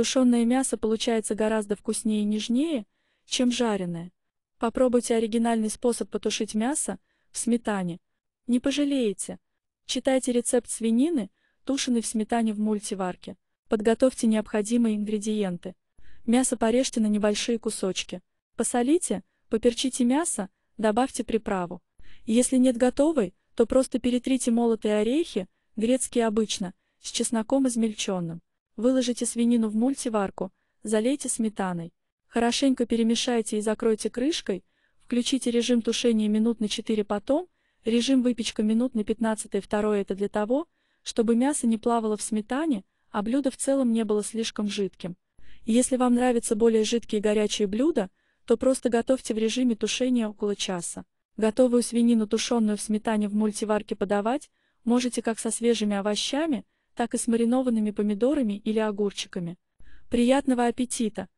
Тушеное мясо получается гораздо вкуснее и нежнее, чем жареное. Попробуйте оригинальный способ потушить мясо в сметане. Не пожалеете. Читайте рецепт свинины, тушеной в сметане в мультиварке. Подготовьте необходимые ингредиенты. Мясо порежьте на небольшие кусочки. Посолите, поперчите мясо, добавьте приправу. Если нет готовой, то просто перетрите молотые орехи, грецкие обычно, с чесноком измельченным. Выложите свинину в мультиварку, залейте сметаной. Хорошенько перемешайте и закройте крышкой, включите режим тушения минут на 4 потом, режим выпечка минут на 15 и второе это для того, чтобы мясо не плавало в сметане, а блюдо в целом не было слишком жидким. Если вам нравятся более жидкие горячие блюда, то просто готовьте в режиме тушения около часа. Готовую свинину тушенную в сметане в мультиварке подавать можете как со свежими овощами, так и с маринованными помидорами или огурчиками. Приятного аппетита!